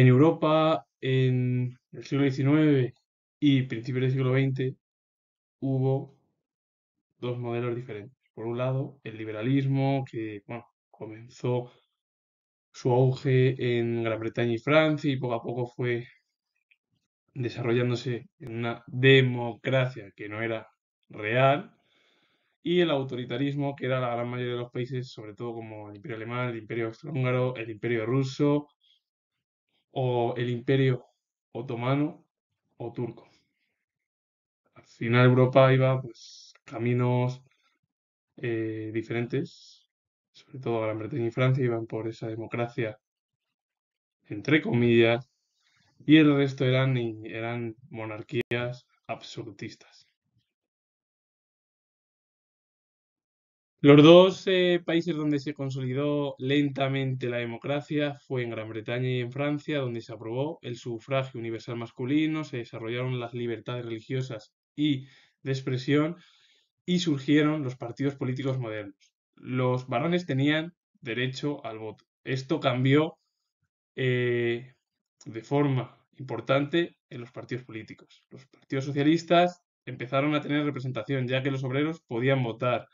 En Europa, en el siglo XIX y principios del siglo XX, hubo dos modelos diferentes. Por un lado, el liberalismo, que comenzó su auge en Gran Bretaña y Francia y poco a poco fue desarrollándose en una democracia que no era real, y el autoritarismo, que era la gran mayoría de los países, sobre todo como el Imperio Alemán, el Imperio Austrohúngaro, el Imperio Ruso, o el imperio otomano o turco. Al final Europa iba pues caminos eh, diferentes, sobre todo Gran Bretaña y Francia iban por esa democracia entre comillas, y el resto eran, eran monarquías absolutistas. Los dos eh, países donde se consolidó lentamente la democracia fue en Gran Bretaña y en Francia, donde se aprobó el sufragio universal masculino, se desarrollaron las libertades religiosas y de expresión y surgieron los partidos políticos modernos. Los varones tenían derecho al voto. Esto cambió eh, de forma importante en los partidos políticos. Los partidos socialistas empezaron a tener representación, ya que los obreros podían votar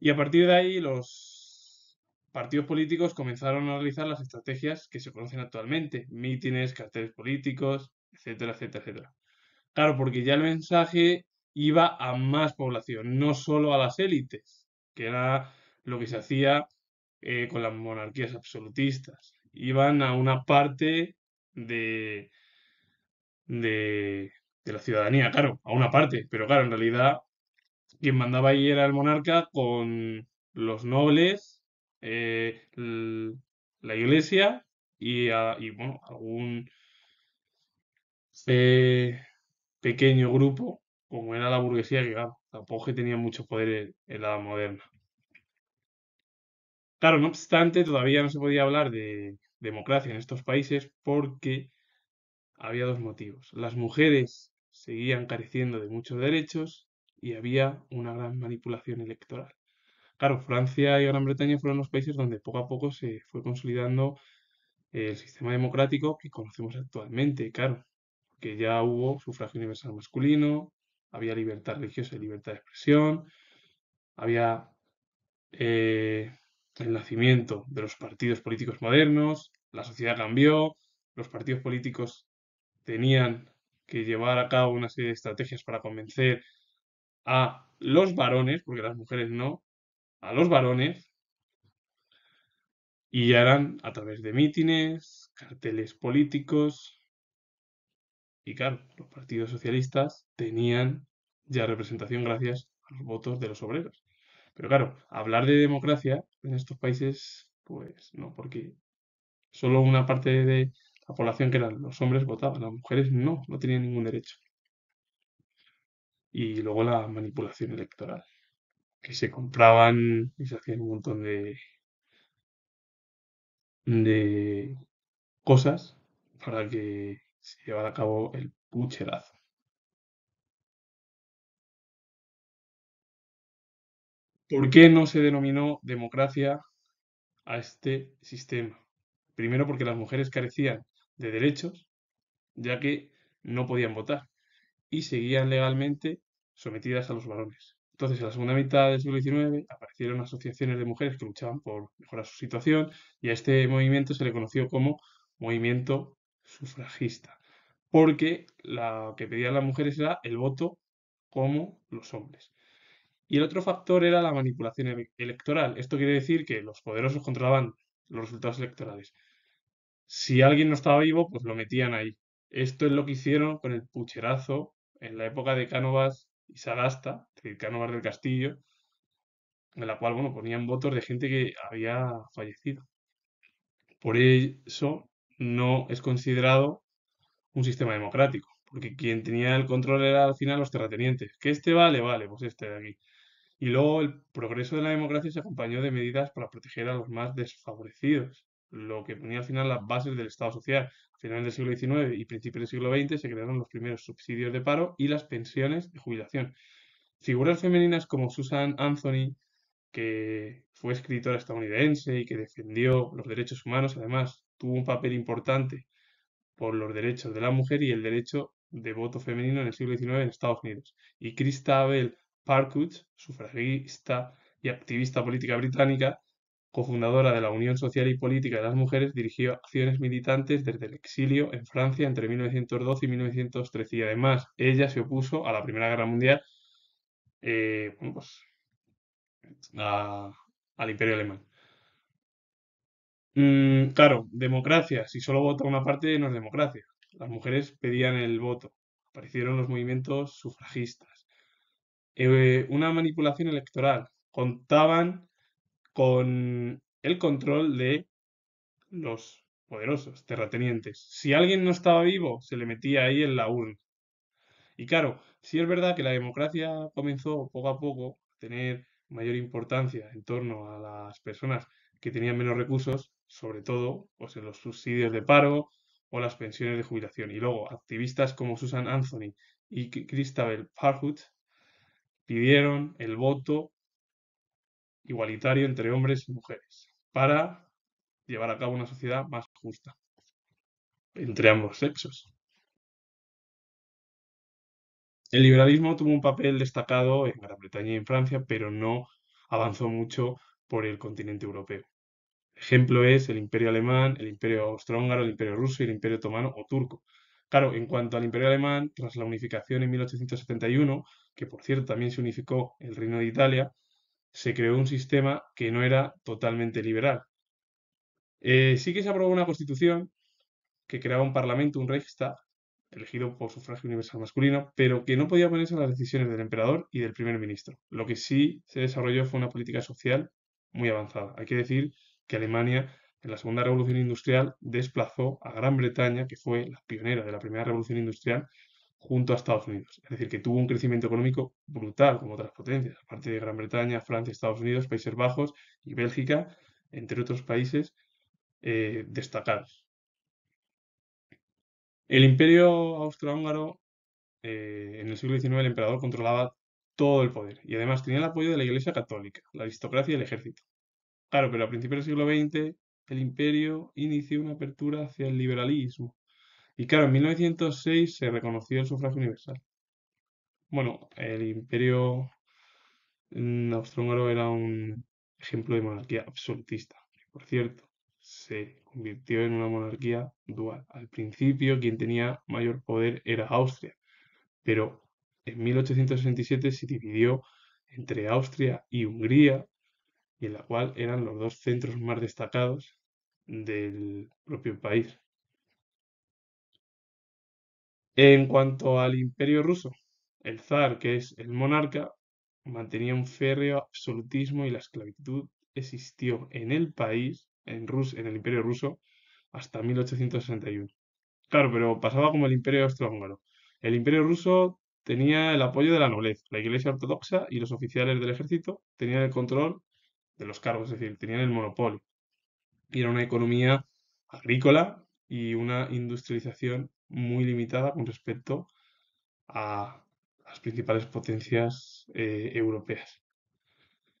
y a partir de ahí los partidos políticos comenzaron a realizar las estrategias que se conocen actualmente, mítines, carteles políticos, etcétera, etcétera, etcétera. Claro, porque ya el mensaje iba a más población, no solo a las élites, que era lo que se hacía eh, con las monarquías absolutistas. Iban a una parte de, de, de, la ciudadanía, claro, a una parte, pero claro, en realidad quien mandaba ahí era el monarca con los nobles, eh, la iglesia y, bueno, algún pequeño grupo, como era la burguesía, que tampoco tenía mucho poder en, la moderna. Claro, no obstante, todavía no se podía hablar de democracia en estos países porque había dos motivos. Las mujeres seguían careciendo de muchos derechos y había una gran manipulación electoral. Claro, Francia y Gran Bretaña fueron los países donde poco a poco se fue consolidando el sistema democrático que conocemos actualmente, claro, que ya hubo sufragio universal masculino, había libertad religiosa y libertad de expresión, había eh, el nacimiento de los partidos políticos modernos, la sociedad cambió, los partidos políticos tenían que llevar a cabo una serie de estrategias para convencer a los varones, porque las mujeres no, a los varones, y ya eran a través de mítines, carteles políticos, y claro, los partidos socialistas tenían ya representación gracias a los votos de los obreros. Pero claro, hablar de democracia en estos países, pues no, porque solo una parte de la población que eran los hombres votaban, las mujeres no, no tenían ningún derecho y luego la manipulación electoral, que se compraban y se hacían un montón de, de cosas para que se llevara a cabo el pucherazo. ¿Por qué no se denominó democracia a este sistema? Primero porque las mujeres carecían de derechos, ya que no podían votar y seguían legalmente sometidas a los varones. Entonces, en la segunda mitad del siglo XIX aparecieron asociaciones de mujeres que luchaban por mejorar su situación y a este movimiento se le conoció como movimiento sufragista, porque lo que pedían las mujeres era el voto como los hombres. Y el otro factor era la manipulación electoral. Esto quiere decir que los poderosos controlaban los resultados electorales. Si alguien no estaba vivo, pues lo metían ahí. Esto es lo que hicieron con el pucherazo en la época de Cánovas y Sagasta, el Cánovas del Castillo, en la cual bueno, ponían votos de gente que había fallecido. Por eso no es considerado un sistema democrático, porque quien tenía el control era al final los terratenientes. Que este vale, vale, pues este de aquí. Y luego el progreso de la democracia se acompañó de medidas para proteger a los más desfavorecidos lo que ponía al final las bases del Estado social. A finales del siglo XIX y principios del siglo XX se crearon los primeros subsidios de paro y las pensiones de jubilación. Figuras femeninas como Susan Anthony, que fue escritora estadounidense y que defendió los derechos humanos, además tuvo un papel importante por los derechos de la mujer y el derecho de voto femenino en el siglo XIX en Estados Unidos. Y Christabel Parkwood, sufragista y activista política británica, Cofundadora de la Unión Social y Política de las Mujeres, dirigió acciones militantes desde el exilio en Francia entre 1912 y 1913 y además ella se opuso a la Primera Guerra Mundial eh, pues, al Imperio Alemán. Mm, claro, democracia. Si solo vota una parte, no es democracia. Las mujeres pedían el voto. Aparecieron los movimientos sufragistas. Eh, una manipulación electoral. Contaban con el control de los poderosos terratenientes. Si alguien no estaba vivo, se le metía ahí en la urna. Y claro, sí es verdad que la democracia comenzó poco a poco a tener mayor importancia en torno a las personas que tenían menos recursos, sobre todo pues, en los subsidios de paro o las pensiones de jubilación. Y luego, activistas como Susan Anthony y Christabel Parhut pidieron el voto igualitario entre hombres y mujeres para llevar a cabo una sociedad más justa entre ambos sexos. El liberalismo tuvo un papel destacado en Gran Bretaña y en Francia, pero no avanzó mucho por el continente europeo. Ejemplo es el imperio alemán, el imperio austrohúngaro, el imperio ruso y el imperio otomano o turco. Claro, en cuanto al imperio alemán, tras la unificación en 1871, que por cierto también se unificó el reino de Italia, se creó un sistema que no era totalmente liberal. Eh, sí que se aprobó una constitución que creaba un parlamento, un Reichstag, elegido por sufragio universal masculino, pero que no podía ponerse a las decisiones del emperador y del primer ministro. Lo que sí se desarrolló fue una política social muy avanzada. Hay que decir que Alemania en la Segunda Revolución Industrial desplazó a Gran Bretaña, que fue la pionera de la Primera Revolución Industrial, junto a Estados Unidos. Es decir, que tuvo un crecimiento económico brutal como otras potencias, aparte de Gran Bretaña, Francia, Estados Unidos, Países Bajos y Bélgica, entre otros países eh, destacados. El imperio austrohúngaro, eh, en el siglo XIX, el emperador controlaba todo el poder y además tenía el apoyo de la Iglesia Católica, la aristocracia y el ejército. Claro, pero a principios del siglo XX el imperio inició una apertura hacia el liberalismo y claro, en 1906 se reconoció el sufragio universal. Bueno, el imperio mm, austrohúngaro era un ejemplo de monarquía absolutista, por cierto se convirtió en una monarquía dual. Al principio quien tenía mayor poder era Austria, pero en 1867 se dividió entre Austria y Hungría, y en la cual eran los dos centros más destacados del propio país. En cuanto al imperio ruso, el zar, que es el monarca, mantenía un férreo absolutismo y la esclavitud existió en el país, en, Rus en el imperio ruso, hasta 1861. Claro, pero pasaba como el imperio austrohúngaro. El imperio ruso tenía el apoyo de la nobleza, la iglesia ortodoxa y los oficiales del ejército tenían el control de los cargos, es decir, tenían el monopolio. era una economía agrícola y una industrialización muy limitada con respecto a las principales potencias eh, europeas.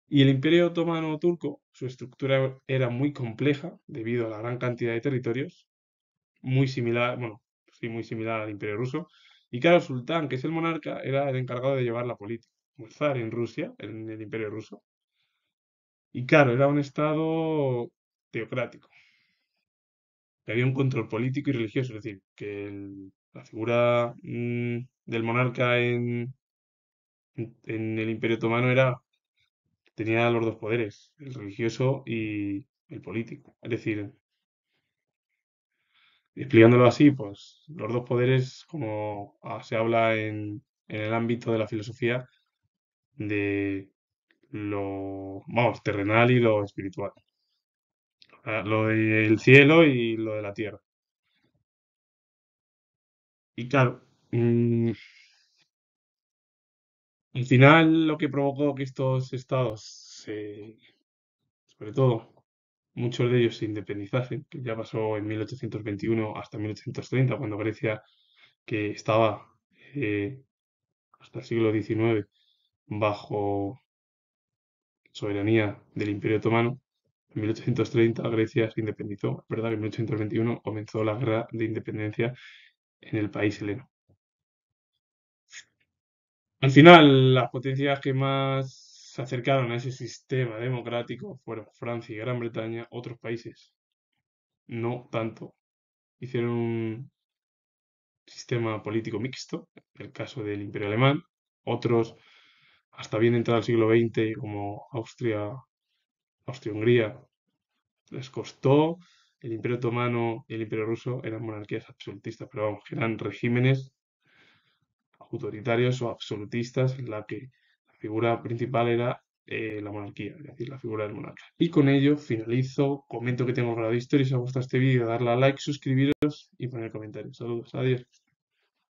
Y el Imperio Otomano Turco, su estructura era muy compleja debido a la gran cantidad de territorios, muy similar, bueno, sí, muy similar al Imperio Ruso, y claro, el sultán, que es el monarca, era el encargado de llevar la política, el zar en Rusia, en el Imperio Ruso. Y claro, era un estado teocrático, que había un control político y religioso, es decir, que la figura mm, del monarca en, el Imperio Otomano era, tenía los dos poderes, el religioso y el político. Es decir, explicándolo así, pues los dos poderes, como ah, se habla en, en el ámbito de la filosofía, de lo, vamos, terrenal y lo espiritual lo del cielo y lo de la tierra. Y claro, mm, al final lo que provocó que estos estados, se, sobre todo muchos de ellos, se independizasen, que ya pasó en 1821 hasta 1830, cuando Grecia, que estaba eh, hasta el siglo XIX bajo soberanía del Imperio Otomano, en 1830 Grecia se independizó, verdad en 1821 comenzó la guerra de independencia en el país heleno. Al final, las potencias que más se acercaron a ese sistema democrático fueron Francia y Gran Bretaña, otros países no tanto. Hicieron un sistema político mixto, el caso del Imperio Alemán, otros hasta bien entrado el siglo XX como Austria Austria-Hungría les costó, el Imperio Otomano y el Imperio Ruso eran monarquías absolutistas, pero vamos, eran regímenes autoritarios o absolutistas en la que la figura principal era eh, la monarquía, es decir, la figura del monarca. Y con ello finalizo, comento que tengo grado de historia, si os ha gustado este vídeo, darle a like, suscribiros y poner comentarios. Saludos, adiós.